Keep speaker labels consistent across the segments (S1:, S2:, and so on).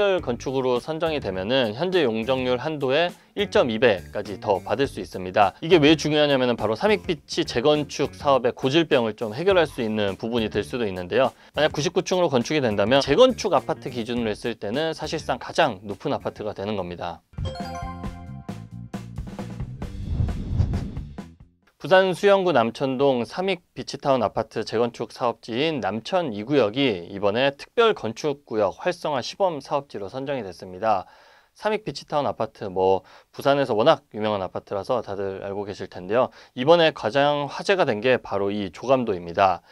S1: 특별 건축으로 선정이 되면은 현재 용적률 한도의 1.2배까지 더 받을 수 있습니다. 이게 왜 중요하냐면은 바로 삼익비치 재건축 사업의 고질병을 좀 해결할 수 있는 부분이 될 수도 있는데요. 만약 99층으로 건축이 된다면 재건축 아파트 기준으로 했을 때는 사실상 가장 높은 아파트가 되는 겁니다. 부산 수영구 남천동 삼익 비치타운 아파트 재건축 사업지인 남천 2구역이 이번에 특별 건축구역 활성화 시범 사업지로 선정이 됐습니다. 삼익 비치타운 아파트 뭐 부산에서 워낙 유명한 아파트라서 다들 알고 계실 텐데요. 이번에 가장 화제가 된 게 바로 이 조감도입니다.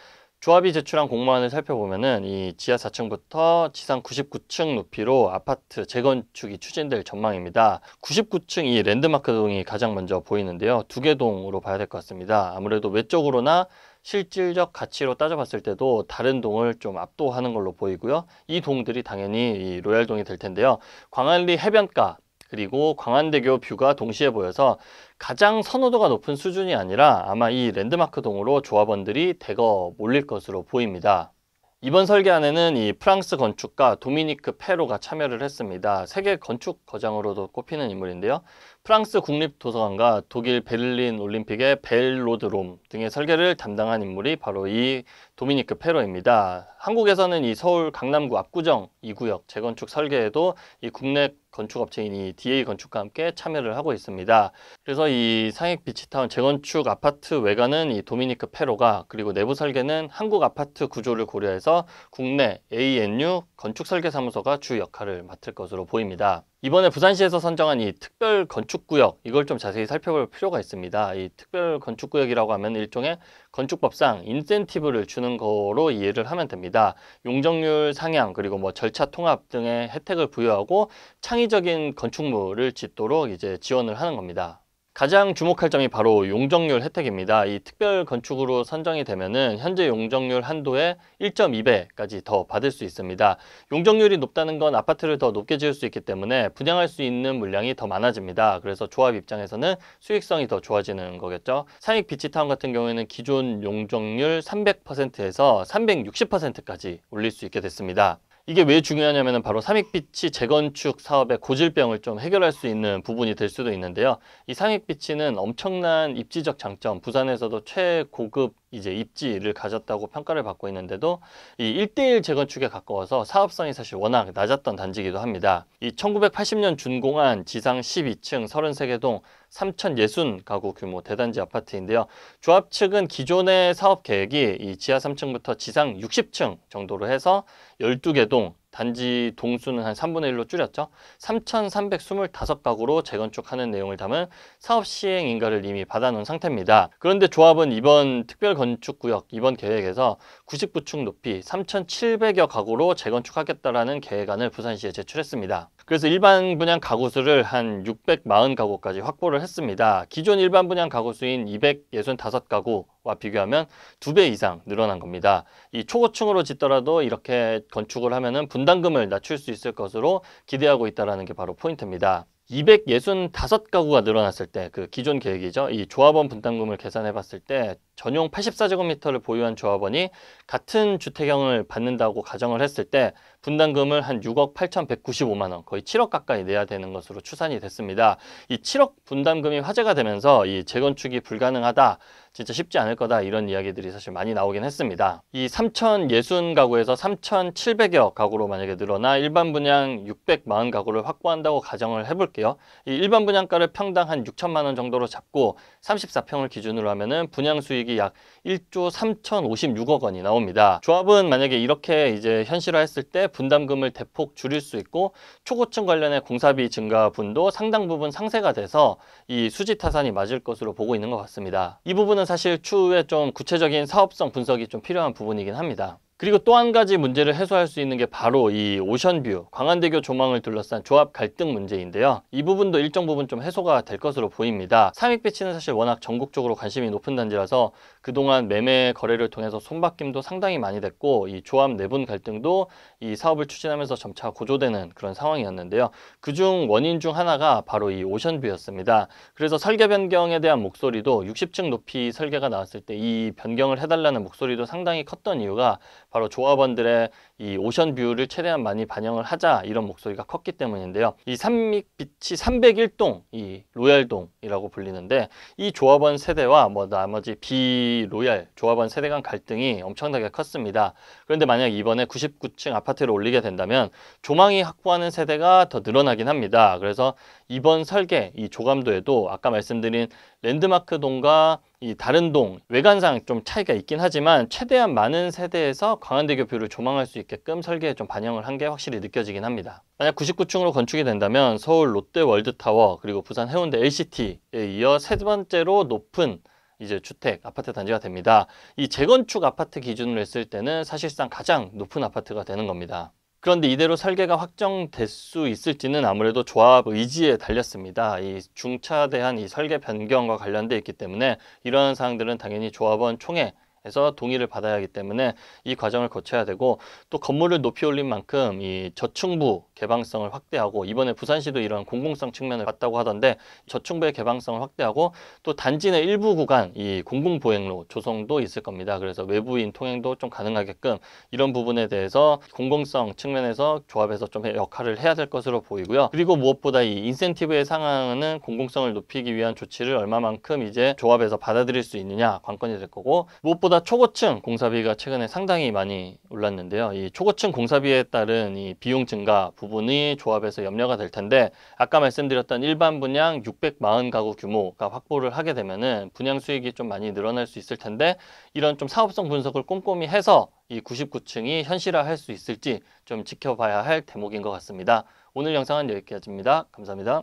S1: 조합이 제출한 공모안을 살펴보면은 이 지하 4층부터 지상 99층 높이로 아파트 재건축이 추진될 전망입니다. 99층 이 랜드마크 동이 가장 먼저 보이는데요. 두 개 동으로 봐야 될 것 같습니다. 아무래도 외적으로나 실질적 가치로 따져봤을 때도 다른 동을 좀 압도하는 걸로 보이고요. 이 동들이 당연히 이 로얄동이 될 텐데요. 광안리 해변가 그리고 광안대교 뷰가 동시에 보여서 가장 선호도가 높은 수준이 아니라 아마 이 랜드마크 동으로 조합원들이 대거 몰릴 것으로 보입니다. 이번 설계안에는 이 프랑스 건축가 도미니크 페로가 참여를 했습니다. 세계 건축 거장으로도 꼽히는 인물인데요. 프랑스 국립도서관과 독일 베를린 올림픽의 벨로드 롬 등의 설계를 담당한 인물이 바로 이 도미니크 페로입니다. 한국에서는 이 서울 강남구 압구정 2 구역 재건축 설계에도 이 국내 건축업체인이 DA 건축과 함께 참여를 하고 있습니다. 그래서 이 상익 비치타운 재건축 아파트 외관은 이 도미니크 페로가 그리고 내부 설계는 한국 아파트 구조를 고려해서 국내 ANU 건축설계사무소가 주 역할을 맡을 것으로 보입니다. 이번에 부산시에서 선정한 이 특별 건축구역 이걸 좀 자세히 살펴볼 필요가 있습니다. 이 특별 건축구역이라고 하면 일종의 건축법상 인센티브를 주는 거로 이해를 하면 됩니다. 용적률 상향 그리고 뭐 절차 통합 등의 혜택을 부여하고 창의적인 건축물을 짓도록 이제 지원을 하는 겁니다. 가장 주목할 점이 바로 용적률 혜택입니다. 이 특별 건축으로 선정이 되면은 현재 용적률 한도의 1.2배까지 더 받을 수 있습니다. 용적률이 높다는 건 아파트를 더 높게 지을 수 있기 때문에 분양할 수 있는 물량이 더 많아집니다. 그래서 조합 입장에서는 수익성이 더 좋아지는 거겠죠. 상익 비치타운 같은 경우에는 기존 용적률 300%에서 360%까지 올릴 수 있게 됐습니다. 이게 왜 중요하냐면 은 바로 삼익비치 재건축 사업의 고질병을 좀 해결할 수 있는 부분이 될 수도 있는데요. 이 삼익비치는 엄청난 입지적 장점, 부산에서도 최고급 이제 입지를 가졌다고 평가를 받고 있는데도 이일대일 재건축에 가까워서 사업성이 사실 워낙 낮았던 단지이기도 합니다. 이 1980년 준공한 지상 12층 33개동 3,060 가구 규모 대단지 아파트인데요. 조합 측은 기존의 사업 계획이 이 지하 3층부터 지상 60층 정도로 해서 12개 동 단지 동수는 한 3분의 1로 줄였죠. 3,325가구로 재건축하는 내용을 담은 사업 시행 인가를 이미 받아놓은 상태입니다. 그런데 조합은 이번 특별건축구역, 이번 계획에서 구식부축 높이 3,700여 가구로 재건축하겠다라는 계획안을 부산시에 제출했습니다. 그래서 일반 분양 가구수를 한 640가구까지 확보를 했습니다. 기존 일반 분양 가구수인 265가구와 비교하면 두 배 이상 늘어난 겁니다. 이 초고층으로 짓더라도 이렇게 건축을 하면 은 분담금을 낮출 수 있을 것으로 기대하고 있다는 게 바로 포인트입니다. 265가구가 늘어났을 때 그 기존 계획이죠. 이 조합원 분담금을 계산해 봤을 때 전용 84제곱미터를 보유한 조합원이 같은 주택형을 받는다고 가정을 했을 때 분담금을 한 6억 8,195만 원, 거의 7억 가까이 내야 되는 것으로 추산이 됐습니다. 이 7억 분담금이 화제가 되면서 이 재건축이 불가능하다, 진짜 쉽지 않을 거다 이런 이야기들이 사실 많이 나오긴 했습니다. 이3,060 가구에서 3,700여 가구로 만약에 늘어나 일반 분양 640 가구를 확보한다고 가정을 해볼게요. 이 일반 분양가를 평당 한 6천만 원 정도로 잡고 34평을 기준으로 하면은 분양 수익 금액이 약 1조 3,056억 원이 나옵니다. 조합은 만약에 이렇게 이제 현실화했을 때 분담금을 대폭 줄일 수 있고 초고층 관련의 공사비 증가분도 상당 부분 상쇄가 돼서 이 수지 타산이 맞을 것으로 보고 있는 것 같습니다. 이 부분은 사실 추후에 좀 구체적인 사업성 분석이 좀 필요한 부분이긴 합니다. 그리고 또 한 가지 문제를 해소할 수 있는 게 바로 이 오션뷰, 광안대교 조망을 둘러싼 조합 갈등 문제인데요. 이 부분도 일정 부분 좀 해소가 될 것으로 보입니다. 삼익배치는 사실 워낙 전국적으로 관심이 높은 단지라서 그동안 매매 거래를 통해서 손바뀜도 상당히 많이 됐고 이 조합 내분 갈등도 이 사업을 추진하면서 점차 고조되는 그런 상황이었는데요. 그중 원인 중 하나가 바로 이 오션뷰였습니다. 그래서 설계 변경에 대한 목소리도 60층 높이 설계가 나왔을 때 이 변경을 해달라는 목소리도 상당히 컸던 이유가 바로 조합원들의 이 오션 뷰를 최대한 많이 반영을 하자 이런 목소리가 컸기 때문인데요. 이 산맥빛이 301동, 이 로얄동이라고 불리는데 이 조합원 세대와 뭐 나머지 비로얄 조합원 세대 간 갈등이 엄청나게 컸습니다. 그런데 만약 이번에 99층 아파트를 올리게 된다면 조망이 확보하는 세대가 더 늘어나긴 합니다. 그래서 이번 설계, 이 조감도에도 아까 말씀드린 랜드마크 동과 이 다른 동 외관상 좀 차이가 있긴 하지만 최대한 많은 세대에서 광안대교 뷰를 조망할 수 있게끔 설계에 좀 반영을 한 게 확실히 느껴지긴 합니다. 만약 99층으로 건축이 된다면 서울 롯데월드타워 그리고 부산 해운대 LCT에 이어 세 번째로 높은 이제 주택 아파트 단지가 됩니다. 이 재건축 아파트 기준으로 했을 때는 사실상 가장 높은 아파트가 되는 겁니다. 그런데 이대로 설계가 확정될 수 있을지는 아무래도 조합 의지에 달렸습니다. 이 중차대한 이 설계 변경과 관련돼 있기 때문에 이러한 사항들은 당연히 조합원 총회 에서 동의를 받아야 하기 때문에 이 과정을 거쳐야 되고 또 건물을 높이 올린 만큼 이 저층부 개방성을 확대하고 이번에 부산시도 이런 공공성 측면을 봤다고 하던데 저층부의 개방성을 확대하고 또 단지 내 일부 구간 이 공공보행로 조성도 있을 겁니다. 그래서 외부인 통행도 좀 가능하게끔 이런 부분에 대해서 공공성 측면에서 조합에서 좀 역할을 해야 될 것으로 보이고요. 그리고 무엇보다 이 인센티브의 상황은 공공성을 높이기 위한 조치를 얼마만큼 이제 조합에서 받아들일 수 있느냐 관건이 될 거고 무엇보다 초고층 공사비가 최근에 상당히 많이 올랐는데요. 이 초고층 공사비에 따른 이 비용 증가 부분 부분이 조합에서 염려가 될 텐데 아까 말씀드렸던 일반 분양 640가구 규모가 확보를 하게 되면은 분양 수익이 좀 많이 늘어날 수 있을 텐데 이런 좀 사업성 분석을 꼼꼼히 해서 이 99층이 현실화할 수 있을지 좀 지켜봐야 할 대목인 것 같습니다. 오늘 영상은 여기까지입니다. 감사합니다.